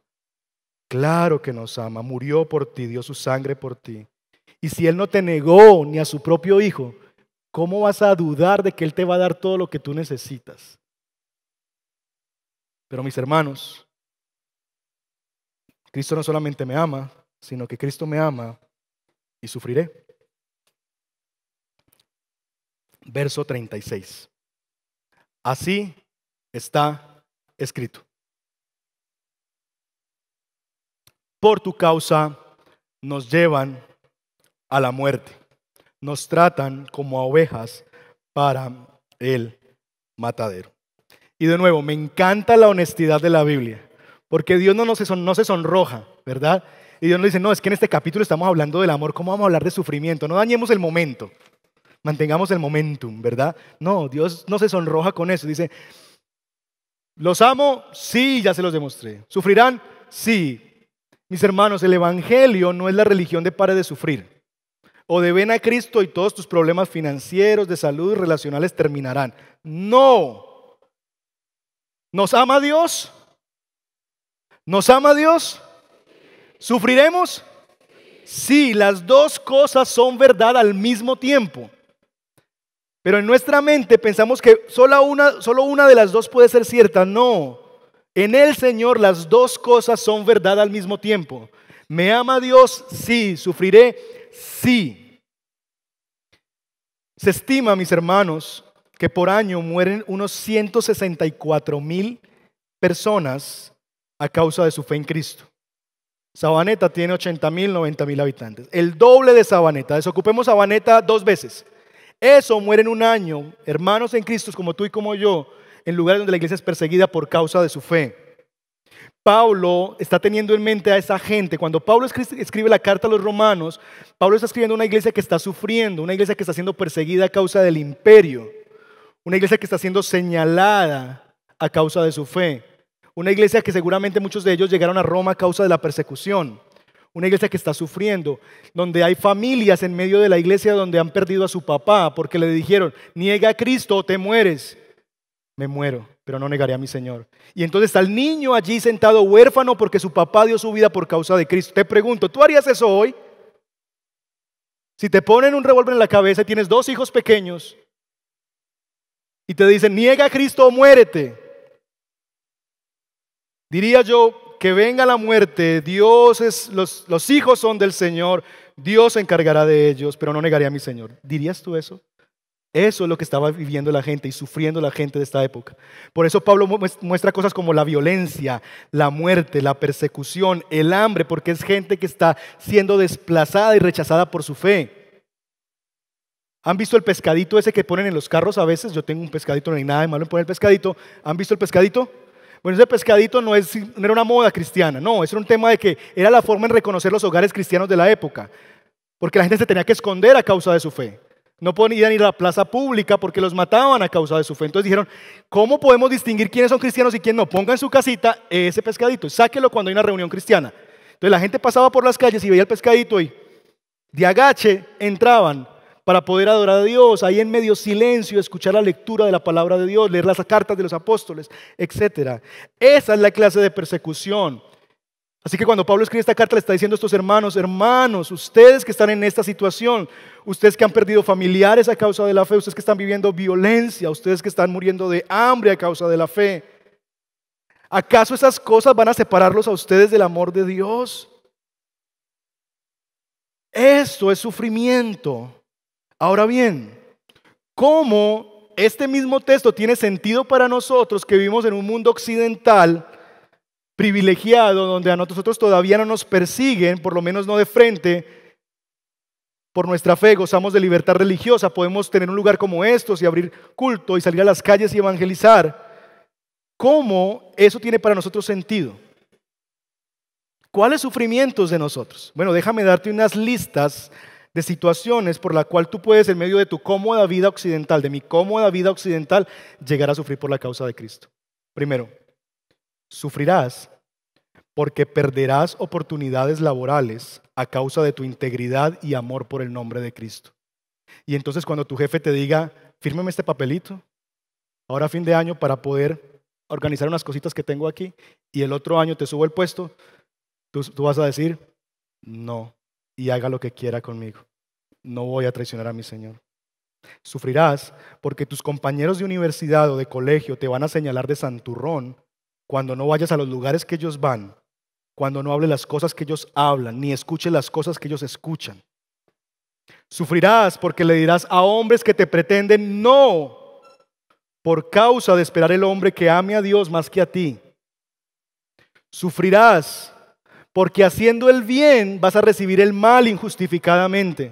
S1: claro que nos ama, murió por ti, dio su sangre por ti. Y si Él no te negó ni a su propio Hijo, ¿Cómo vas a dudar de que Él te va a dar todo lo que tú necesitas? Pero mis hermanos, Cristo no solamente me ama, sino que Cristo me ama y sufriré. Verso 36. Así está escrito. Por tu causa nos llevan a la muerte nos tratan como a ovejas para el matadero. Y de nuevo, me encanta la honestidad de la Biblia, porque Dios no, se, no se sonroja, ¿verdad? Y Dios nos dice, no, es que en este capítulo estamos hablando del amor, ¿cómo vamos a hablar de sufrimiento? No dañemos el momento, mantengamos el momentum, ¿verdad? No, Dios no se sonroja con eso, dice, los amo, sí, ya se los demostré. ¿Sufrirán? Sí. Mis hermanos, el Evangelio no es la religión de pare de sufrir o de ven a Cristo y todos tus problemas financieros, de salud y relacionales terminarán. No. ¿Nos ama Dios? ¿Nos ama Dios? ¿Sufriremos? Sí, las dos cosas son verdad al mismo tiempo. Pero en nuestra mente pensamos que una, solo una de las dos puede ser cierta. No, en el Señor las dos cosas son verdad al mismo tiempo. Me ama Dios, sí, sufriré, sí. Se estima, mis hermanos, que por año mueren unos 164 mil personas a causa de su fe en Cristo. Sabaneta tiene 80 mil, 90 mil habitantes. El doble de Sabaneta. Desocupemos Sabaneta dos veces. Eso mueren un año, hermanos en Cristo como tú y como yo, en lugares donde la iglesia es perseguida por causa de su fe. Pablo está teniendo en mente a esa gente. Cuando Pablo escribe la carta a los romanos, Pablo está escribiendo una iglesia que está sufriendo, una iglesia que está siendo perseguida a causa del imperio, una iglesia que está siendo señalada a causa de su fe, una iglesia que seguramente muchos de ellos llegaron a Roma a causa de la persecución, una iglesia que está sufriendo, donde hay familias en medio de la iglesia donde han perdido a su papá porque le dijeron, niega a Cristo o te mueres me muero, pero no negaré a mi Señor. Y entonces está el niño allí sentado huérfano porque su papá dio su vida por causa de Cristo. Te pregunto, ¿tú harías eso hoy? Si te ponen un revólver en la cabeza y tienes dos hijos pequeños y te dicen, niega a Cristo o muérete, diría yo que venga la muerte, Dios es, los, los hijos son del Señor, Dios se encargará de ellos, pero no negaré a mi Señor. ¿Dirías tú eso? Eso es lo que estaba viviendo la gente y sufriendo la gente de esta época. Por eso Pablo muestra cosas como la violencia, la muerte, la persecución, el hambre, porque es gente que está siendo desplazada y rechazada por su fe. ¿Han visto el pescadito ese que ponen en los carros a veces? Yo tengo un pescadito, no hay nada de malo en poner el pescadito. ¿Han visto el pescadito? Bueno, ese pescadito no, es, era una moda cristiana, no, eso era un tema de que era la forma en reconocer los hogares cristianos de la época, porque la gente se tenía que esconder a causa de su fe. No podían ir a la plaza pública porque los mataban a causa de su fe. Entonces dijeron, ¿cómo podemos distinguir quiénes son cristianos y quién no? Pongan en su casita ese pescadito, sáquelo cuando hay una reunión cristiana. Entonces la gente pasaba por las calles y veía el pescadito y de agache entraban para poder adorar a Dios, ahí en medio silencio, escuchar la lectura de la palabra de Dios, leer las cartas de los apóstoles, etc. Esa es la clase de persecución Así que cuando Pablo escribe esta carta le está diciendo a estos hermanos, hermanos, ustedes que están en esta situación, ustedes que han perdido familiares a causa de la fe, ustedes que están viviendo violencia, ustedes que están muriendo de hambre a causa de la fe, ¿acaso esas cosas van a separarlos a ustedes del amor de Dios? Esto es sufrimiento. Ahora bien, ¿cómo este mismo texto tiene sentido para nosotros que vivimos en un mundo occidental? privilegiado donde a nosotros todavía no nos persiguen, por lo menos no de frente. Por nuestra fe gozamos de libertad religiosa, podemos tener un lugar como estos y abrir culto y salir a las calles y evangelizar. ¿Cómo eso tiene para nosotros sentido? ¿Cuáles sufrimientos de nosotros? Bueno, déjame darte unas listas de situaciones por la cual tú puedes en medio de tu cómoda vida occidental, de mi cómoda vida occidental, llegar a sufrir por la causa de Cristo. Primero, sufrirás porque perderás oportunidades laborales a causa de tu integridad y amor por el nombre de Cristo. Y entonces cuando tu jefe te diga, fírmeme este papelito, ahora fin de año para poder organizar unas cositas que tengo aquí, y el otro año te subo el puesto, tú, tú vas a decir, no, y haga lo que quiera conmigo. No voy a traicionar a mi Señor. Sufrirás porque tus compañeros de universidad o de colegio te van a señalar de santurrón cuando no vayas a los lugares que ellos van, cuando no hable las cosas que ellos hablan, ni escuche las cosas que ellos escuchan. Sufrirás porque le dirás a hombres que te pretenden no, por causa de esperar el hombre que ame a Dios más que a ti. Sufrirás porque haciendo el bien vas a recibir el mal injustificadamente.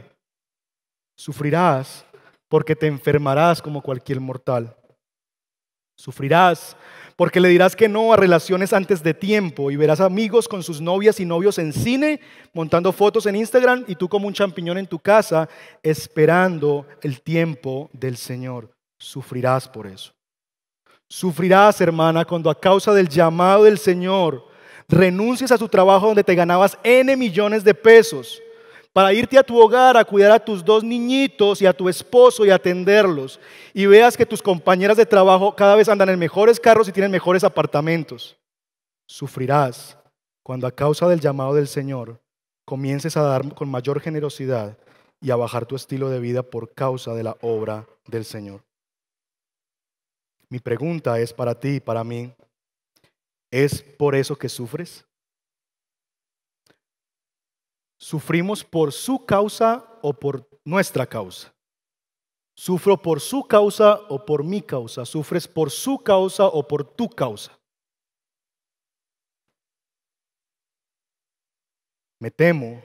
S1: Sufrirás porque te enfermarás como cualquier mortal. Sufrirás porque le dirás que no a relaciones antes de tiempo y verás amigos con sus novias y novios en cine, montando fotos en Instagram y tú como un champiñón en tu casa, esperando el tiempo del Señor. Sufrirás por eso. Sufrirás, hermana, cuando a causa del llamado del Señor renuncies a tu trabajo donde te ganabas N millones de pesos para irte a tu hogar a cuidar a tus dos niñitos y a tu esposo y atenderlos. Y veas que tus compañeras de trabajo cada vez andan en mejores carros y tienen mejores apartamentos. Sufrirás cuando a causa del llamado del Señor comiences a dar con mayor generosidad y a bajar tu estilo de vida por causa de la obra del Señor. Mi pregunta es para ti y para mí. ¿Es por eso que sufres? Sufrimos por su causa o por nuestra causa. Sufro por su causa o por mi causa. Sufres por su causa o por tu causa. Me temo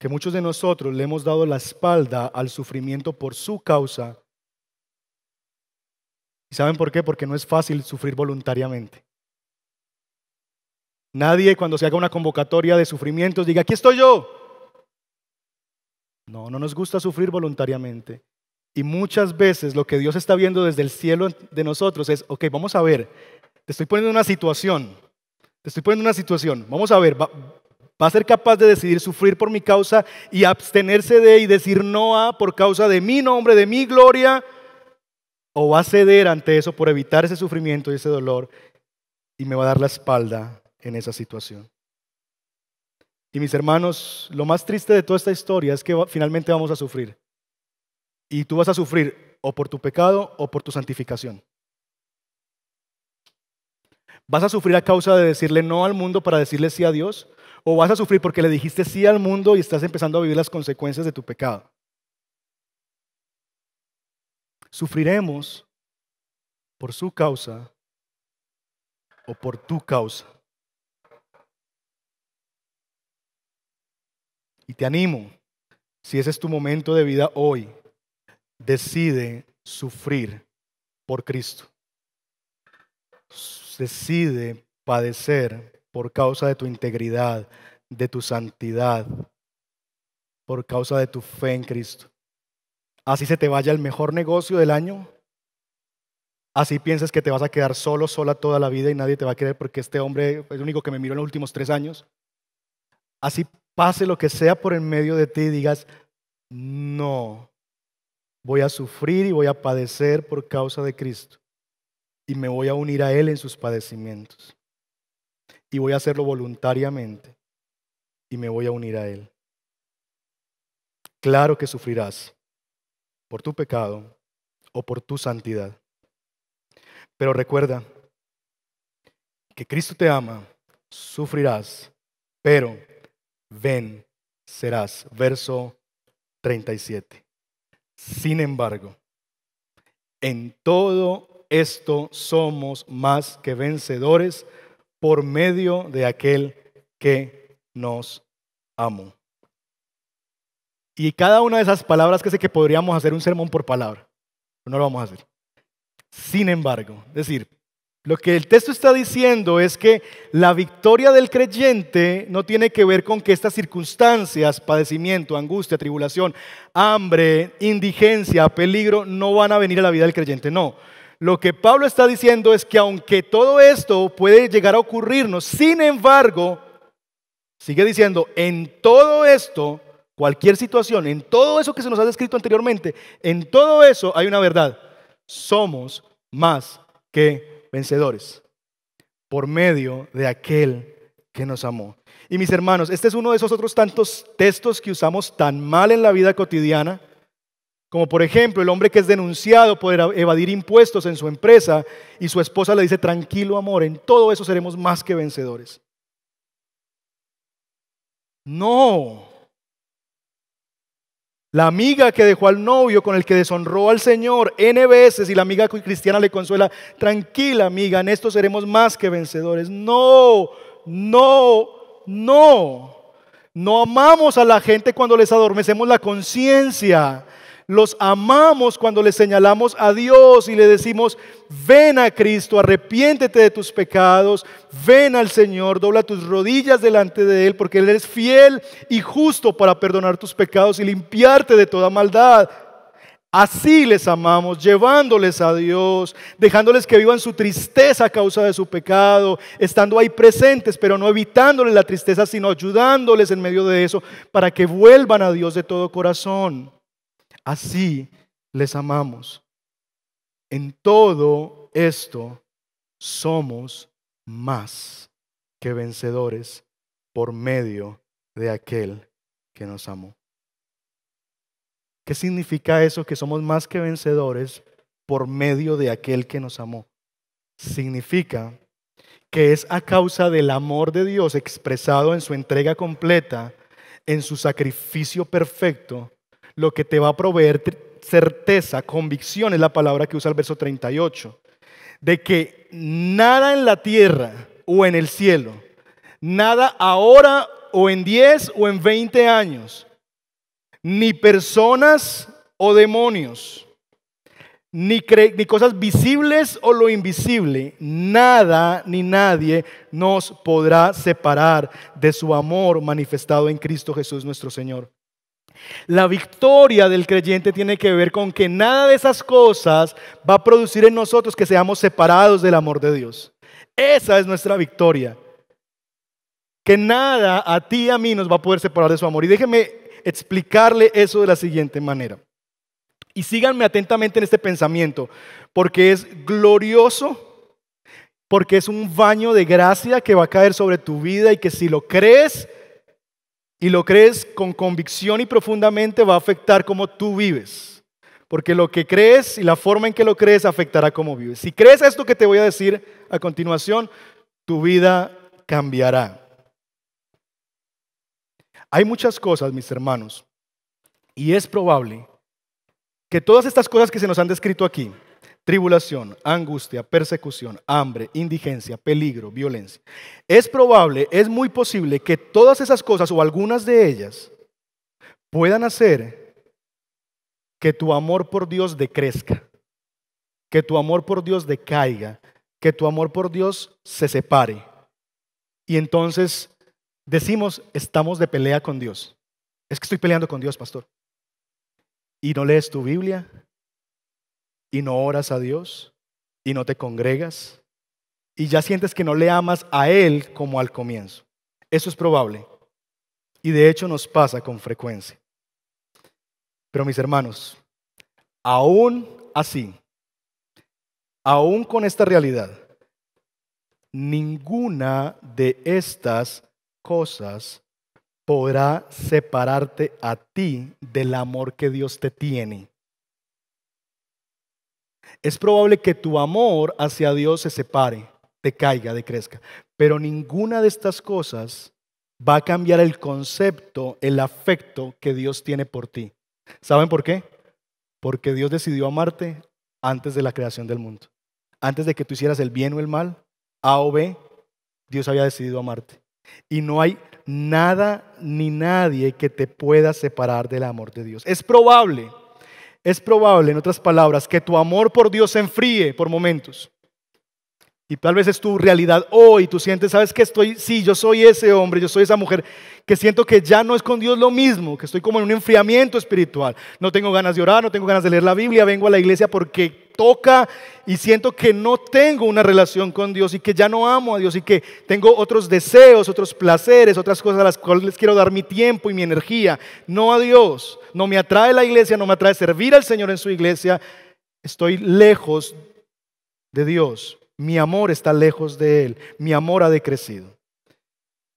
S1: que muchos de nosotros le hemos dado la espalda al sufrimiento por su causa. ¿Y saben por qué? Porque no es fácil sufrir voluntariamente. Nadie cuando se haga una convocatoria de sufrimientos diga, aquí estoy yo. No, no nos gusta sufrir voluntariamente. Y muchas veces lo que Dios está viendo desde el cielo de nosotros es, ok, vamos a ver, te estoy poniendo una situación, te estoy poniendo una situación, vamos a ver, va, va a ser capaz de decidir sufrir por mi causa y abstenerse de y decir no a por causa de mi nombre, de mi gloria, o va a ceder ante eso por evitar ese sufrimiento y ese dolor y me va a dar la espalda en esa situación. Y mis hermanos, lo más triste de toda esta historia es que finalmente vamos a sufrir. Y tú vas a sufrir o por tu pecado o por tu santificación. ¿Vas a sufrir a causa de decirle no al mundo para decirle sí a Dios? ¿O vas a sufrir porque le dijiste sí al mundo y estás empezando a vivir las consecuencias de tu pecado? Sufriremos por su causa o por tu causa. Y te animo, si ese es tu momento de vida hoy, decide sufrir por Cristo. Decide padecer por causa de tu integridad, de tu santidad, por causa de tu fe en Cristo. Así se te vaya el mejor negocio del año. Así piensas que te vas a quedar solo, sola toda la vida y nadie te va a querer porque este hombre es el único que me miró en los últimos tres años. Así pase lo que sea por en medio de ti, digas, no, voy a sufrir y voy a padecer por causa de Cristo. Y me voy a unir a Él en sus padecimientos. Y voy a hacerlo voluntariamente. Y me voy a unir a Él. Claro que sufrirás por tu pecado o por tu santidad. Pero recuerda que Cristo te ama, sufrirás, pero ven, serás, Verso 37. Sin embargo, en todo esto somos más que vencedores por medio de aquel que nos amó. Y cada una de esas palabras que sé que podríamos hacer un sermón por palabra, no lo vamos a hacer. Sin embargo, es decir, lo que el texto está diciendo es que la victoria del creyente no tiene que ver con que estas circunstancias, padecimiento, angustia, tribulación, hambre, indigencia, peligro, no van a venir a la vida del creyente. No. Lo que Pablo está diciendo es que aunque todo esto puede llegar a ocurrirnos, sin embargo, sigue diciendo, en todo esto, cualquier situación, en todo eso que se nos ha descrito anteriormente, en todo eso hay una verdad. Somos más que vencedores por medio de aquel que nos amó. Y mis hermanos, este es uno de esos otros tantos textos que usamos tan mal en la vida cotidiana, como por ejemplo el hombre que es denunciado por evadir impuestos en su empresa y su esposa le dice, tranquilo amor, en todo eso seremos más que vencedores. No, la amiga que dejó al novio con el que deshonró al Señor N veces y la amiga cristiana le consuela, tranquila amiga, en esto seremos más que vencedores. No, no, no. No amamos a la gente cuando les adormecemos la conciencia. Los amamos cuando le señalamos a Dios y le decimos, ven a Cristo, arrepiéntete de tus pecados, ven al Señor, dobla tus rodillas delante de Él, porque Él es fiel y justo para perdonar tus pecados y limpiarte de toda maldad. Así les amamos, llevándoles a Dios, dejándoles que vivan su tristeza a causa de su pecado, estando ahí presentes, pero no evitándoles la tristeza, sino ayudándoles en medio de eso para que vuelvan a Dios de todo corazón así les amamos. En todo esto somos más que vencedores por medio de aquel que nos amó. ¿Qué significa eso que somos más que vencedores por medio de aquel que nos amó? Significa que es a causa del amor de Dios expresado en su entrega completa, en su sacrificio perfecto, lo que te va a proveer certeza, convicción es la palabra que usa el verso 38, de que nada en la tierra o en el cielo, nada ahora o en 10 o en 20 años, ni personas o demonios, ni, ni, cosas visibles o lo invisible, nada ni nadie nos podrá separar de su amor manifestado en Cristo Jesús nuestro Señor. La victoria del creyente tiene que ver con que nada de esas cosas va a producir en nosotros que seamos separados del amor de Dios. Esa es nuestra victoria. Que nada a ti y a mí nos va a poder separar de su amor. Y déjeme explicarle eso de la siguiente manera. Y síganme atentamente en este pensamiento, porque es glorioso, porque es un baño de gracia que va a caer sobre tu vida y que si lo crees, y lo crees con convicción y profundamente, va a afectar cómo tú vives. Porque lo que crees y la forma en que lo crees afectará cómo vives. Si crees esto que te voy a decir a continuación, tu vida cambiará. Hay muchas cosas, mis hermanos, y es probable que todas estas cosas que se nos han descrito aquí, tribulación, angustia, persecución, hambre, indigencia, peligro, violencia. Es probable, es muy posible que todas esas cosas o algunas de ellas puedan hacer que tu amor por Dios decrezca, que tu amor por Dios decaiga, que tu amor por Dios se separe. Y entonces decimos, estamos de pelea con Dios. Es que estoy peleando con Dios, pastor. Y no lees tu Biblia, y no oras a Dios y no te congregas y ya sientes que no le amas a Él como al comienzo. Eso es probable y de hecho nos pasa con frecuencia. Pero mis hermanos, aún así, aún con esta realidad, ninguna de estas cosas podrá separarte a ti del amor que Dios te tiene. Es probable que tu amor hacia Dios se separe, te caiga, decrezca. Pero ninguna de estas cosas va a cambiar el concepto, el afecto que Dios tiene por ti. ¿Saben por qué? Porque Dios decidió amarte antes de la creación del mundo. Antes de que tú hicieras el bien o el mal, A o B, Dios había decidido amarte. Y no hay nada ni nadie que te pueda separar del amor de Dios. Es probable es probable, en otras palabras, que tu amor por Dios se enfríe por momentos. Y tal vez es tu realidad hoy, tú sientes, sabes que estoy, sí, yo soy ese hombre, yo soy esa mujer, que siento que ya no es con Dios lo mismo, que estoy como en un enfriamiento espiritual. No tengo ganas de orar, no tengo ganas de leer la Biblia, vengo a la iglesia porque toca y siento que no tengo una relación con Dios y que ya no amo a Dios y que tengo otros deseos, otros placeres, otras cosas a las cuales quiero dar mi tiempo y mi energía, no a Dios. No me atrae la iglesia, no me atrae servir al Señor en su iglesia. Estoy lejos de Dios. Mi amor está lejos de Él. Mi amor ha decrecido.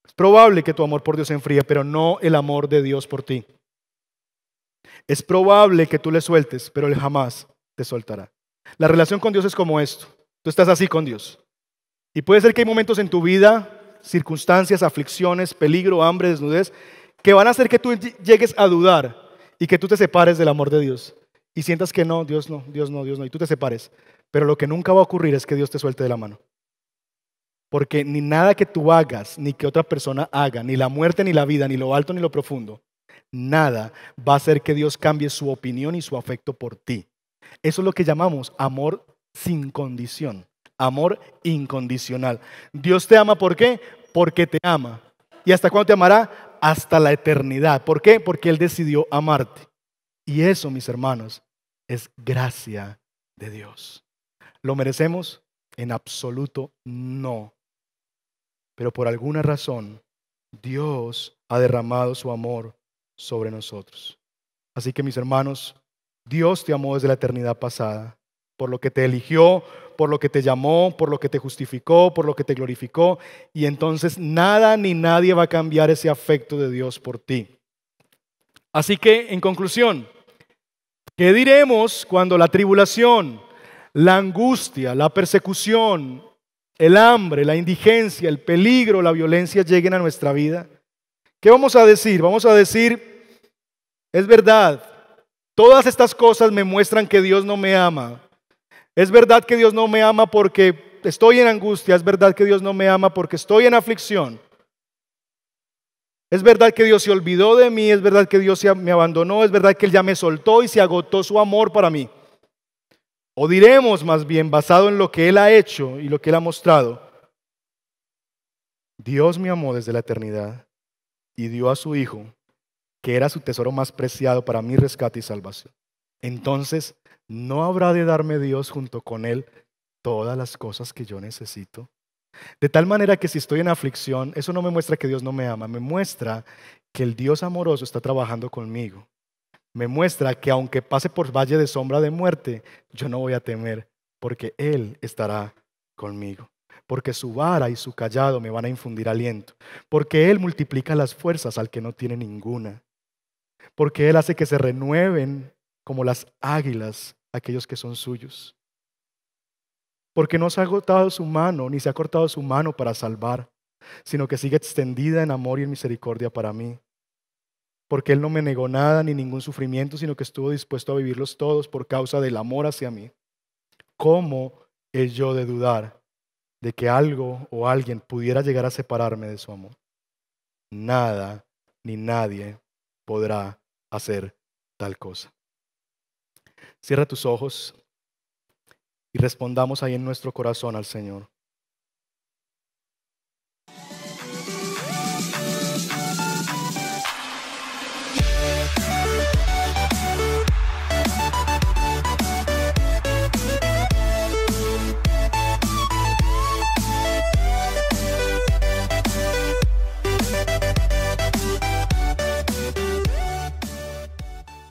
S1: Es probable que tu amor por Dios se enfríe, pero no el amor de Dios por ti. Es probable que tú le sueltes, pero Él jamás te soltará. La relación con Dios es como esto. Tú estás así con Dios. Y puede ser que hay momentos en tu vida, circunstancias, aflicciones, peligro, hambre, desnudez, que van a hacer que tú llegues a dudar y que tú te separes del amor de Dios. Y sientas que no, Dios no, Dios no, Dios no, y tú te separes. Pero lo que nunca va a ocurrir es que Dios te suelte de la mano. Porque ni nada que tú hagas, ni que otra persona haga, ni la muerte, ni la vida, ni lo alto, ni lo profundo, nada va a hacer que Dios cambie su opinión y su afecto por ti. Eso es lo que llamamos amor sin condición, amor incondicional. Dios te ama, ¿por qué? Porque te ama. ¿Y hasta cuándo te amará? Hasta la eternidad. ¿Por qué? Porque Él decidió amarte. Y eso, mis hermanos, es gracia de Dios. ¿Lo merecemos? En absoluto no. Pero por alguna razón, Dios ha derramado su amor sobre nosotros. Así que mis hermanos, Dios te amó desde la eternidad pasada, por lo que te eligió, por lo que te llamó, por lo que te justificó, por lo que te glorificó. Y entonces nada ni nadie va a cambiar ese afecto de Dios por ti. Así que, en conclusión, ¿qué diremos cuando la tribulación, la angustia, la persecución, el hambre, la indigencia, el peligro, la violencia lleguen a nuestra vida? ¿Qué vamos a decir? Vamos a decir, es verdad, Todas estas cosas me muestran que Dios no me ama. Es verdad que Dios no me ama porque estoy en angustia, es verdad que Dios no me ama porque estoy en aflicción. Es verdad que Dios se olvidó de mí, es verdad que Dios me abandonó, es verdad que Él ya me soltó y se agotó su amor para mí. O diremos más bien, basado en lo que Él ha hecho y lo que Él ha mostrado, Dios me amó desde la eternidad y dio a su Hijo que era su tesoro más preciado para mi rescate y salvación. Entonces, ¿no habrá de darme Dios junto con Él todas las cosas que yo necesito? De tal manera que si estoy en aflicción, eso no me muestra que Dios no me ama, me muestra que el Dios amoroso está trabajando conmigo. Me muestra que aunque pase por valle de sombra de muerte, yo no voy a temer, porque Él estará conmigo porque su vara y su callado me van a infundir aliento, porque Él multiplica las fuerzas al que no tiene ninguna, porque Él hace que se renueven como las águilas aquellos que son suyos. Porque no se ha agotado su mano, ni se ha cortado su mano para salvar, sino que sigue extendida en amor y en misericordia para mí. Porque Él no me negó nada ni ningún sufrimiento, sino que estuvo dispuesto a vivirlos todos por causa del amor hacia mí. ¿Cómo he yo de dudar de que algo o alguien pudiera llegar a separarme de su amor? Nada ni nadie podrá hacer tal cosa. Cierra tus ojos y respondamos ahí en nuestro corazón al Señor.